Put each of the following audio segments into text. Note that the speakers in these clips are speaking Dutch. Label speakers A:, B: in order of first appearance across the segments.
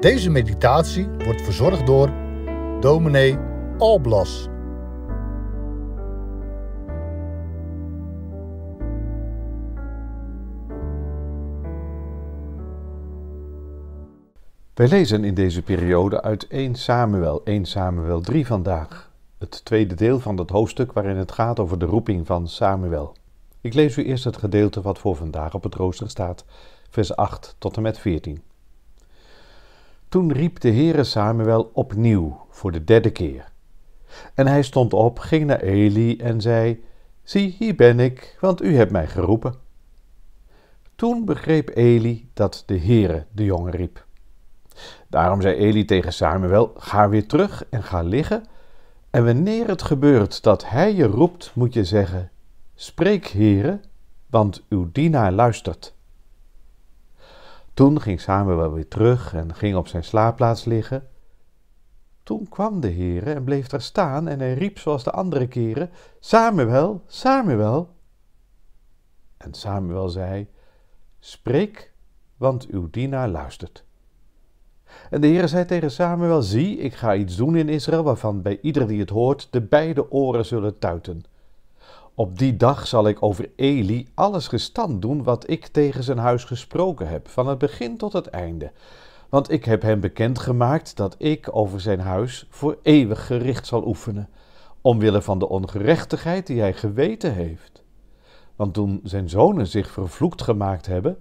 A: Deze meditatie wordt verzorgd door dominee Alblas. Wij lezen in deze periode uit 1 Samuel, 1 Samuel 3 vandaag, het tweede deel van het hoofdstuk waarin het gaat over de roeping van Samuel. Ik lees u eerst het gedeelte wat voor vandaag op het rooster staat, vers 8 tot en met 14. Toen riep de Heere Samuel opnieuw voor de derde keer. En hij stond op, ging naar Eli en zei: Zie, hier ben ik, want u hebt mij geroepen. Toen begreep Eli dat de Heere de jongen riep. Daarom zei Eli tegen Samuel: Ga weer terug en ga liggen. En wanneer het gebeurt dat hij je roept, moet je zeggen: Spreek, Heere, want uw dienaar luistert. Toen ging Samuel weer terug en ging op zijn slaapplaats liggen. Toen kwam de Heere en bleef daar staan en hij riep zoals de andere keren: Samuel, Samuel. En Samuel zei: Spreek, want uw dienaar luistert. En de Heere zei tegen Samuel: Zie, ik ga iets doen in Israël waarvan bij ieder die het hoort de beide oren zullen tuiten. Op die dag zal ik over Eli alles gestand doen wat ik tegen zijn huis gesproken heb, van het begin tot het einde. Want ik heb hem bekendgemaakt dat ik over zijn huis voor eeuwig gericht zal oefenen, omwille van de ongerechtigheid die hij geweten heeft. Want toen zijn zonen zich vervloekt gemaakt hebben,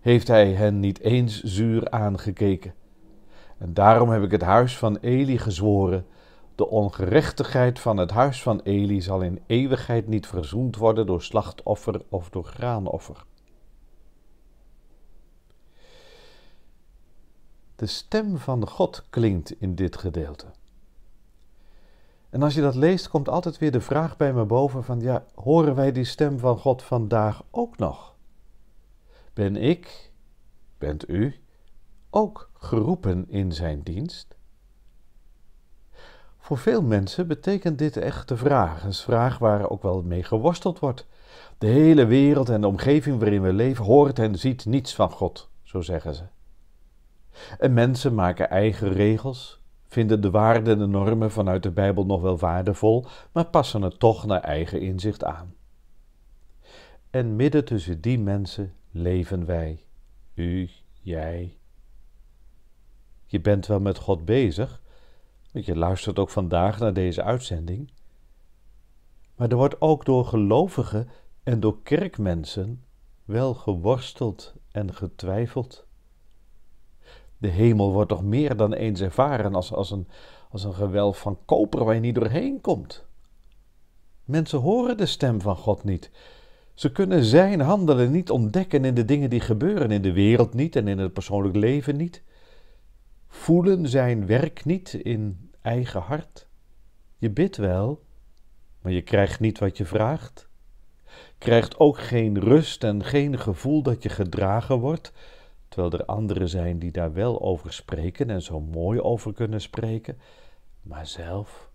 A: heeft hij hen niet eens zuur aangekeken. En daarom heb ik het huis van Eli gezworen de ongerechtigheid van het huis van Eli zal in eeuwigheid niet verzoend worden door slachtoffer of door graanoffer. De stem van God klinkt in dit gedeelte. En als je dat leest, komt altijd weer de vraag bij me boven van ja, horen wij die stem van God vandaag ook nog? Ben ik, bent u, ook geroepen in zijn dienst? Voor veel mensen betekent dit echt de vraag, een vraag waar ook wel mee geworsteld wordt. De hele wereld en de omgeving waarin we leven hoort en ziet niets van God, zo zeggen ze. En mensen maken eigen regels, vinden de waarden en de normen vanuit de Bijbel nog wel waardevol, maar passen het toch naar eigen inzicht aan. En midden tussen die mensen leven wij, u, jij. Je bent wel met God bezig, want je luistert ook vandaag naar deze uitzending. Maar er wordt ook door gelovigen en door kerkmensen wel geworsteld en getwijfeld. De hemel wordt toch meer dan eens ervaren als, als, een, als een gewelf van koper waar je niet doorheen komt. Mensen horen de stem van God niet. Ze kunnen zijn handelen niet ontdekken in de dingen die gebeuren in de wereld niet en in het persoonlijk leven niet. Voelen zijn werk niet in eigen hart. Je bidt wel, maar je krijgt niet wat je vraagt. Krijgt ook geen rust en geen gevoel dat je gedragen wordt, terwijl er anderen zijn die daar wel over spreken en zo mooi over kunnen spreken, maar zelf.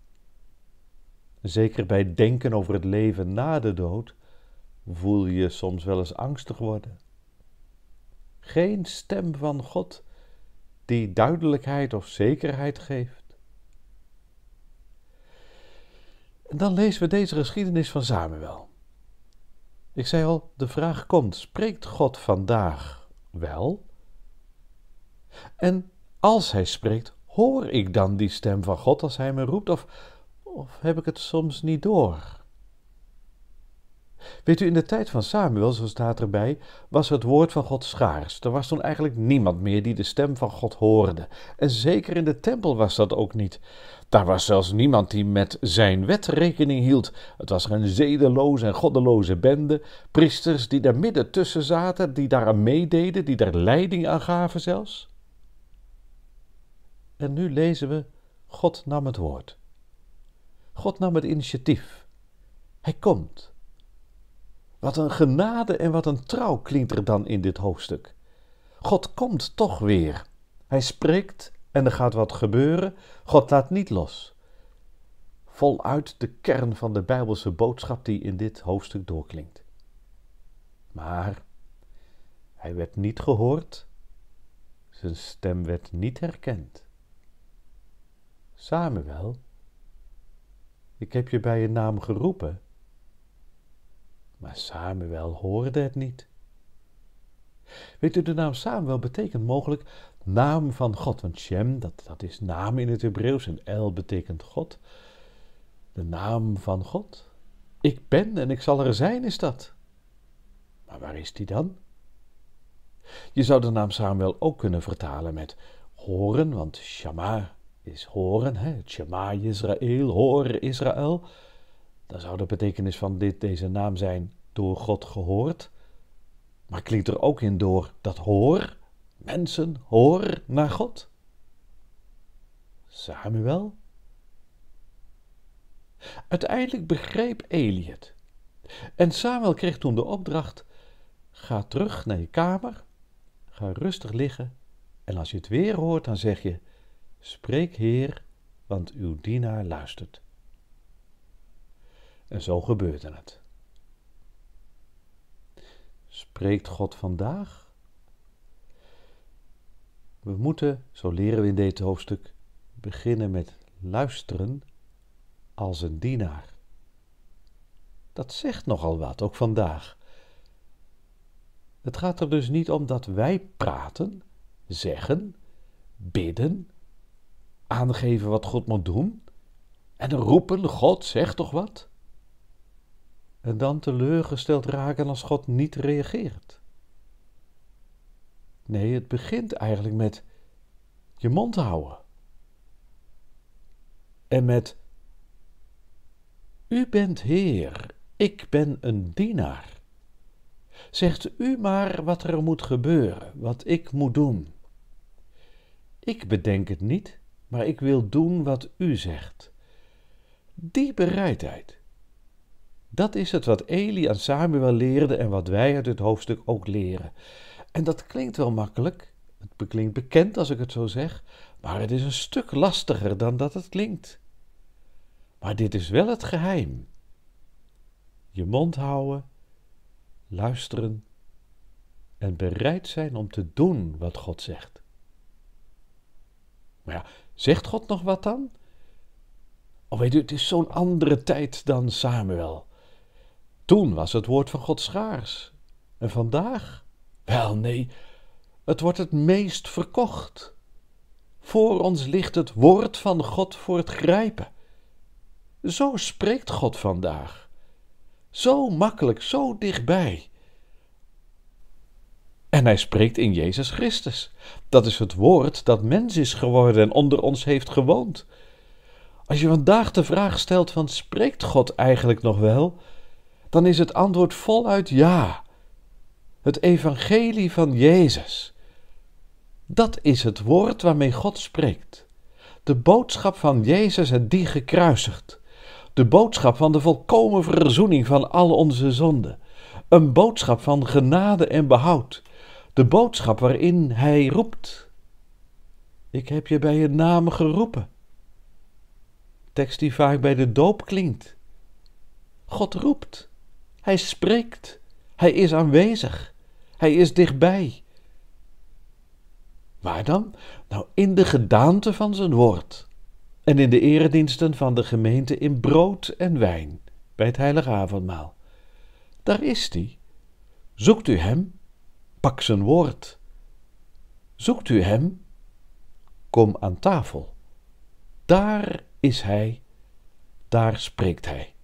A: Zeker bij denken over het leven na de dood voel je soms wel eens angstig worden. Geen stem van God die duidelijkheid of zekerheid geeft. En dan lezen we deze geschiedenis van Samuel. Ik zei al, de vraag komt: spreekt God vandaag wel? En als hij spreekt, hoor ik dan die stem van God als hij me roept? Of, of heb ik het soms niet door? Weet u, in de tijd van Samuel, zo staat erbij, was het woord van God schaars. Er was toen eigenlijk niemand meer die de stem van God hoorde. En zeker in de tempel was dat ook niet. Daar was zelfs niemand die met zijn wet rekening hield. Het was een zedeloze en goddeloze bende, priesters die daar midden tussen zaten, die daar aan meededen, die daar leiding aan gaven zelfs. En nu lezen we, God nam het woord. God nam het initiatief. Hij komt. Wat een genade en wat een trouw klinkt er dan in dit hoofdstuk. God komt toch weer. Hij spreekt en er gaat wat gebeuren. God laat niet los. Voluit de kern van de Bijbelse boodschap die in dit hoofdstuk doorklinkt. Maar hij werd niet gehoord, zijn stem werd niet herkend. Samuel, ik heb je bij je naam geroepen maar Samuel hoorde het niet. Weet u, de naam Samuel betekent mogelijk naam van God. Want Shem, dat, dat is naam in het Hebreeuws en El betekent God. De naam van God. Ik ben en ik zal er zijn, is dat. Maar waar is die dan? Je zou de naam Samuel ook kunnen vertalen met horen, want Shama is horen, hè? Shema Israël, hoor Israël dan zou de betekenis van dit, deze naam zijn door God gehoord. Maar klinkt er ook in door dat hoor, mensen, hoor naar God. Samuel? Uiteindelijk begreep Eli het. En Samuel kreeg toen de opdracht: ga terug naar je kamer, ga rustig liggen en als je het weer hoort, dan zeg je: Spreek, Heer, want uw dienaar luistert. En zo gebeurde het. Spreekt God vandaag? We moeten, zo leren we in dit hoofdstuk, beginnen met luisteren als een dienaar. Dat zegt nogal wat, ook vandaag. Het gaat er dus niet om dat wij praten, zeggen, bidden, aangeven wat God moet doen en roepen: God, zegt toch wat? en dan teleurgesteld raken als God niet reageert. Nee, het begint eigenlijk met je mond houden. En met U bent Heer, ik ben een dienaar. Zegt u maar wat er moet gebeuren, wat ik moet doen. Ik bedenk het niet, maar ik wil doen wat u zegt. Die bereidheid dat is het wat Eli aan Samuel leerde en wat wij uit dit hoofdstuk ook leren. En dat klinkt wel makkelijk, het klinkt bekend als ik het zo zeg, maar het is een stuk lastiger dan dat het klinkt. Maar dit is wel het geheim. Je mond houden, luisteren en bereid zijn om te doen wat God zegt. Maar ja, zegt God nog wat dan? Oh, weet u, het is zo'n andere tijd dan Samuel. Toen was het woord van God schaars. En vandaag? Wel nee, het wordt het meest verkocht. Voor ons ligt het woord van God voor het grijpen. Zo spreekt God vandaag. Zo makkelijk, zo dichtbij. En hij spreekt in Jezus Christus. Dat is het woord dat mens is geworden en onder ons heeft gewoond. Als je vandaag de vraag stelt van spreekt God eigenlijk nog wel? dan is het antwoord voluit ja. Het evangelie van Jezus. Dat is het woord waarmee God spreekt. De boodschap van Jezus en die gekruisigd. De boodschap van de volkomen verzoening van al onze zonden. Een boodschap van genade en behoud. De boodschap waarin Hij roept. Ik heb je bij je naam geroepen. Tekst die vaak bij de doop klinkt. God roept. Hij spreekt. Hij is aanwezig. Hij is dichtbij. Waar dan? Nou, in de gedaante van zijn woord. En in de erediensten van de gemeente in brood en wijn, bij het heilige avondmaal. Daar is hij. Zoekt u hem? Pak zijn woord. Zoekt u hem? Kom aan tafel. Daar is hij, daar spreekt hij.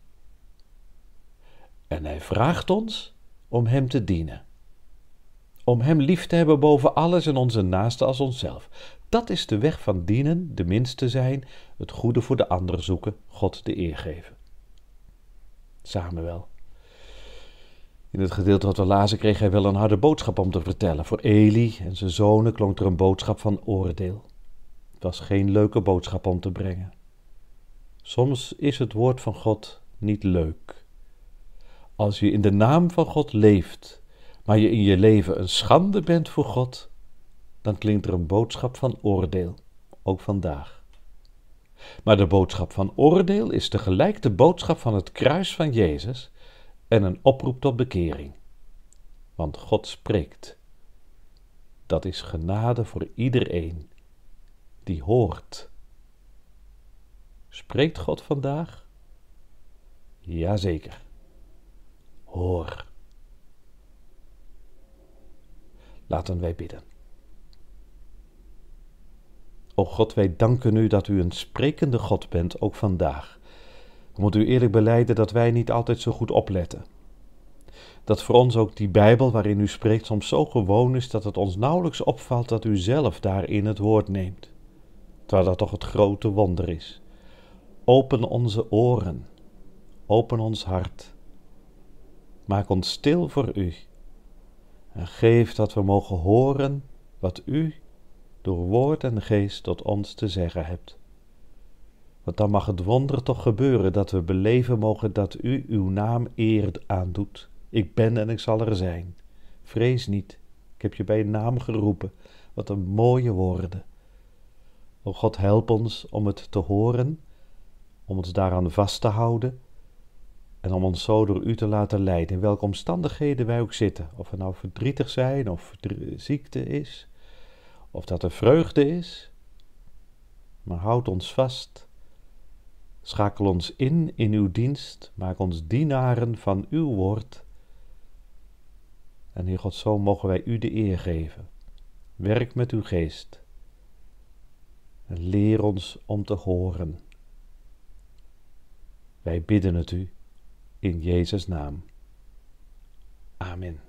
A: En hij vraagt ons om hem te dienen. Om hem lief te hebben boven alles en onze naaste als onszelf. Dat is de weg van dienen, de minste zijn, het goede voor de ander zoeken, God de eer geven. wel. In het gedeelte wat we lazen kreeg hij wel een harde boodschap om te vertellen. Voor Eli en zijn zonen klonk er een boodschap van oordeel. Het was geen leuke boodschap om te brengen. Soms is het woord van God niet leuk. Als je in de naam van God leeft, maar je in je leven een schande bent voor God, dan klinkt er een boodschap van oordeel, ook vandaag. Maar de boodschap van oordeel is tegelijk de boodschap van het kruis van Jezus en een oproep tot bekering. Want God spreekt. Dat is genade voor iedereen die hoort. Spreekt God vandaag? Jazeker hoor. Laten wij bidden. O God, wij danken u dat u een sprekende God bent, ook vandaag. We moeten u eerlijk beleiden dat wij niet altijd zo goed opletten. Dat voor ons ook die Bijbel waarin u spreekt soms zo gewoon is dat het ons nauwelijks opvalt dat u zelf daarin het woord neemt. Terwijl dat toch het grote wonder is. Open onze oren, open ons hart Maak ons stil voor u en geef dat we mogen horen wat u door woord en geest tot ons te zeggen hebt. Want dan mag het wonder toch gebeuren dat we beleven mogen dat u uw naam eer aandoet. Ik ben en ik zal er zijn. Vrees niet, ik heb je bij naam geroepen. Wat een mooie woorden. O God, help ons om het te horen, om ons daaraan vast te houden en om ons zo door u te laten leiden, in welke omstandigheden wij ook zitten. Of we nou verdrietig zijn, of ziekte is, of dat er vreugde is. Maar houd ons vast. Schakel ons in in uw dienst. Maak ons dienaren van uw woord. En Heer God, zo mogen wij u de eer geven. Werk met uw geest. En leer ons om te horen. Wij bidden het u in Jezus' naam. Amen.